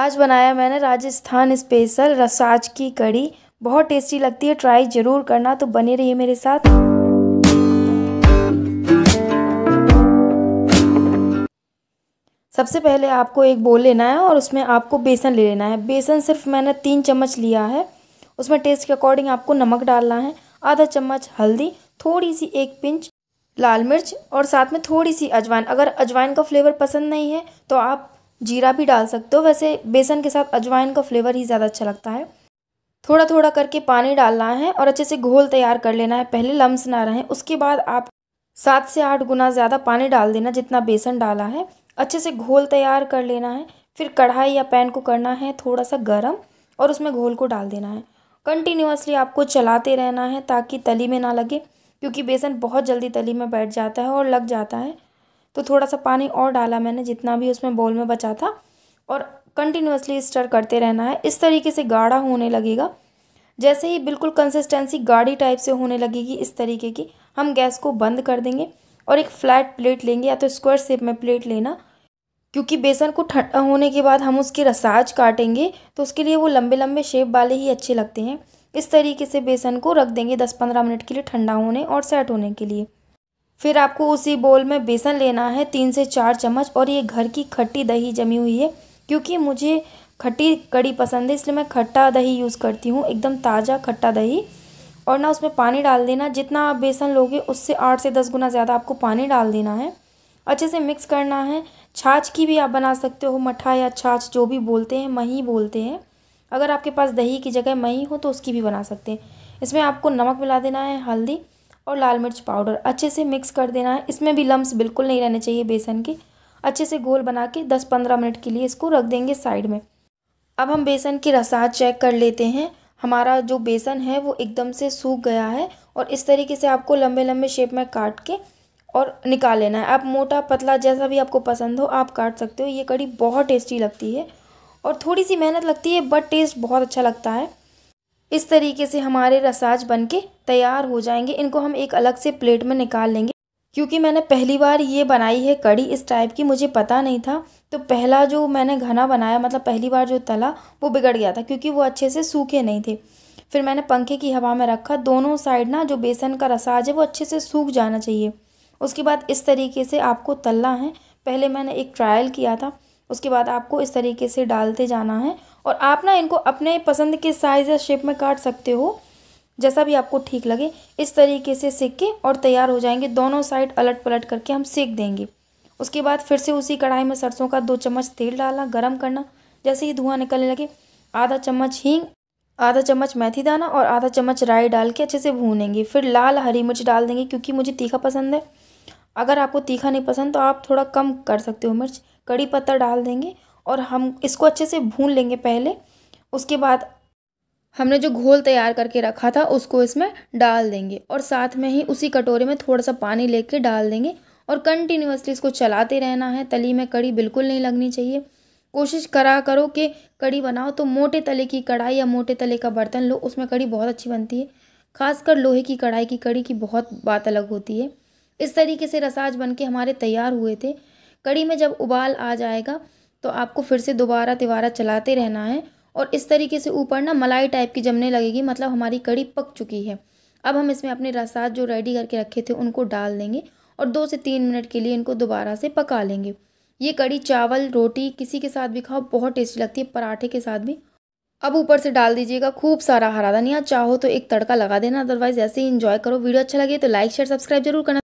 आज बनाया मैंने राजस्थान स्पेशल रसाज की कड़ी बहुत टेस्टी लगती है ट्राई ज़रूर करना तो बने रहिए मेरे साथ सबसे पहले आपको एक बोल लेना है और उसमें आपको बेसन ले लेना है बेसन सिर्फ मैंने तीन चम्मच लिया है उसमें टेस्ट के अकॉर्डिंग आपको नमक डालना है आधा चम्मच हल्दी थोड़ी सी एक पिंच लाल मिर्च और साथ में थोड़ी सी अजवाइन अगर अजवाइन का फ्लेवर पसंद नहीं है तो आप जीरा भी डाल सकते हो वैसे बेसन के साथ अजवाइन का फ्लेवर ही ज़्यादा अच्छा लगता है थोड़ा थोड़ा करके पानी डालना है और अच्छे से घोल तैयार कर लेना है पहले लम्स ना रहें उसके बाद आप सात से आठ गुना ज़्यादा पानी डाल देना जितना बेसन डाला है अच्छे से घोल तैयार कर लेना है फिर कढ़ाई या पैन को करना है थोड़ा सा गर्म और उसमें घोल को डाल देना है कंटिन्यूसली आपको चलाते रहना है ताकि तली में ना लगे क्योंकि बेसन बहुत जल्दी तली में बैठ जाता है और लग जाता है तो थोड़ा सा पानी और डाला मैंने जितना भी उसमें बॉल में बचा था और कंटिन्यूसली स्टर करते रहना है इस तरीके से गाढ़ा होने लगेगा जैसे ही बिल्कुल कंसिस्टेंसी गाढ़ी टाइप से होने लगेगी इस तरीके की हम गैस को बंद कर देंगे और एक फ्लैट प्लेट लेंगे या तो स्क्वायर शेप में प्लेट लेना क्योंकि बेसन को ठंडा होने के बाद हम उसके रसाज काटेंगे तो उसके लिए वो लंबे लंबे शेप वाले ही अच्छे लगते हैं इस तरीके से बेसन को रख देंगे दस पंद्रह मिनट के लिए ठंडा होने और सेट होने के लिए फिर आपको उसी बोल में बेसन लेना है तीन से चार चम्मच और ये घर की खट्टी दही जमी हुई है क्योंकि मुझे खट्टी कड़ी पसंद है इसलिए मैं खट्टा दही यूज़ करती हूँ एकदम ताज़ा खट्टा दही और ना उसमें पानी डाल देना जितना आप बेसन लोगे उससे आठ से दस गुना ज़्यादा आपको पानी डाल देना है अच्छे से मिक्स करना है छाछ की भी आप बना सकते हो मठा या छाछ जो भी बोलते हैं मही बोलते हैं अगर आपके पास दही की जगह मही हो तो उसकी भी बना सकते हैं इसमें आपको नमक मिला देना है हल्दी और लाल मिर्च पाउडर अच्छे से मिक्स कर देना है इसमें भी लम्ब बिल्कुल नहीं रहने चाहिए बेसन के अच्छे से घोल बना के दस पंद्रह मिनट के लिए इसको रख देंगे साइड में अब हम बेसन की रसात चेक कर लेते हैं हमारा जो बेसन है वो एकदम से सूख गया है और इस तरीके से आपको लंबे लंबे शेप में काट के और निकाल लेना है आप मोटा पतला जैसा भी आपको पसंद हो आप काट सकते हो ये कड़ी बहुत टेस्टी लगती है और थोड़ी सी मेहनत लगती है बट टेस्ट बहुत अच्छा लगता है इस तरीके से हमारे रसाज बन के तैयार हो जाएंगे इनको हम एक अलग से प्लेट में निकाल लेंगे क्योंकि मैंने पहली बार ये बनाई है कड़ी इस टाइप की मुझे पता नहीं था तो पहला जो मैंने घना बनाया मतलब पहली बार जो तला वो बिगड़ गया था क्योंकि वो अच्छे से सूखे नहीं थे फिर मैंने पंखे की हवा में रखा दोनों साइड ना जो बेसन का रसाज है वो अच्छे से सूख जाना चाहिए उसके बाद इस तरीके से आपको तलना है पहले मैंने एक ट्रायल किया था उसके बाद आपको इस तरीके से डालते जाना है और आप ना इनको अपने पसंद के साइज़ या शेप में काट सकते हो जैसा भी आपको ठीक लगे इस तरीके से सेक के और तैयार हो जाएंगे दोनों साइड अलट पलट करके हम सेक देंगे उसके बाद फिर से उसी कढ़ाई में सरसों का दो चम्मच तेल डालना गर्म करना जैसे ही धुआं निकलने लगे आधा चम्मच हींग आधा चम्मच मेथी दाना और आधा चम्मच राई डाल के अच्छे से भूनेंगे फिर लाल हरी मिर्च डाल देंगे क्योंकि मुझे तीखा पसंद है अगर आपको तीखा नहीं पसंद तो आप थोड़ा कम कर सकते हो मिर्च कड़ी पत्ता डाल देंगे और हम इसको अच्छे से भून लेंगे पहले उसके बाद हमने जो घोल तैयार करके रखा था उसको इसमें डाल देंगे और साथ में ही उसी कटोरे में थोड़ा सा पानी लेके डाल देंगे और कंटिन्यूसली इसको चलाते रहना है तली में कड़ी बिल्कुल नहीं लगनी चाहिए कोशिश करा करो कि कड़ी बनाओ तो मोटे तले की कढ़ाई या मोटे तले का बर्तन लो उसमें कड़ी बहुत अच्छी बनती है खासकर लोहे की कढ़ाई की कड़ी की बहुत बात अलग होती है इस तरीके से रसाज बन के हमारे तैयार हुए थे कड़ी में जब उबाल आ जाएगा तो आपको फिर से दोबारा तिवारा चलाते रहना है और इस तरीके से ऊपर ना मलाई टाइप की जमने लगेगी मतलब हमारी कड़ी पक चुकी है अब हम इसमें अपने रसात जो रेडी करके रखे थे उनको डाल देंगे और दो से तीन मिनट के लिए इनको दोबारा से पका लेंगे ये कड़ी चावल रोटी किसी के साथ भी खाओ बहुत टेस्टी लगती है पराठे के साथ भी अब ऊपर से डाल दीजिएगा खूब सारा हरा धनिया चाहो तो एक तड़का लगा देना अदरवाइज ऐसे ही इंजॉय करो वीडियो अच्छा लगे तो लाइक शेयर सब्सक्राइब जरूर करना